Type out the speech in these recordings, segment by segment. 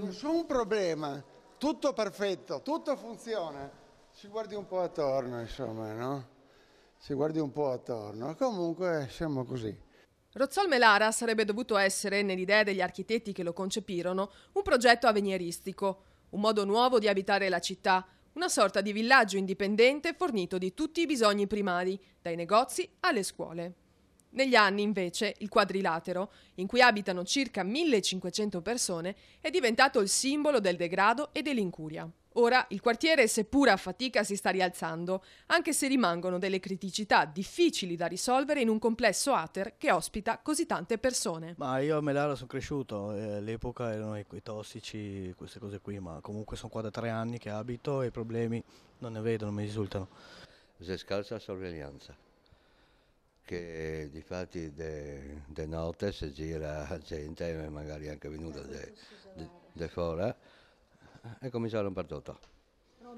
nessun problema, tutto perfetto, tutto funziona. Ci guardi un po' attorno, insomma, no? Ci guardi un po' attorno. Comunque siamo così. Rozzol Melara sarebbe dovuto essere, nell'idea degli architetti che lo concepirono, un progetto avenieristico, un modo nuovo di abitare la città, una sorta di villaggio indipendente fornito di tutti i bisogni primari, dai negozi alle scuole. Negli anni, invece, il quadrilatero, in cui abitano circa 1500 persone, è diventato il simbolo del degrado e dell'incuria. Ora il quartiere, seppur a fatica, si sta rialzando, anche se rimangono delle criticità difficili da risolvere in un complesso ater che ospita così tante persone. Ma io a Melara sono cresciuto, all'epoca eh, erano i, tossici, queste cose qui, ma comunque sono qua da tre anni che abito e i problemi non ne vedo, non mi risultano. Si scarsa sorveglianza che di fatti di notte si gira gente eh, magari anche venuta de, de, de fora eh, e cominciarono per tutto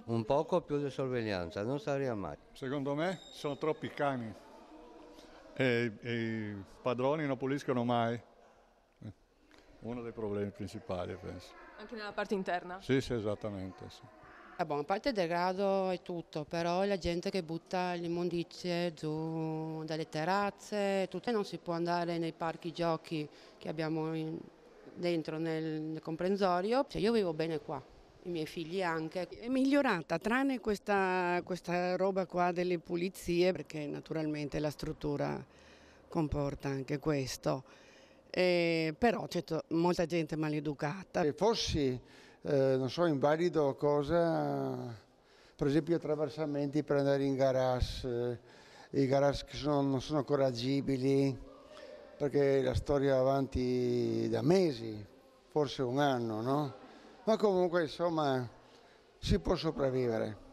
un poco più di sorveglianza non sarà mai secondo me sono troppi cani e, e i padroni non puliscono mai uno dei problemi principali penso anche nella parte interna? sì sì esattamente sì. Ah, eh, bon, a parte il degrado e tutto, però la gente che butta le immondizie giù dalle terrazze, tutto. non si può andare nei parchi giochi che abbiamo in, dentro nel, nel comprensorio. Cioè, io vivo bene qua, i miei figli anche. È migliorata, tranne questa, questa roba qua delle pulizie, perché naturalmente la struttura comporta anche questo. Eh, però c'è certo, molta gente maleducata. Se fossi eh, non so, invalido o cosa, per esempio attraversamenti per andare in garage, eh, i garage che sono, non sono ancora agibili perché la storia va avanti da mesi, forse un anno, no? Ma comunque insomma si può sopravvivere.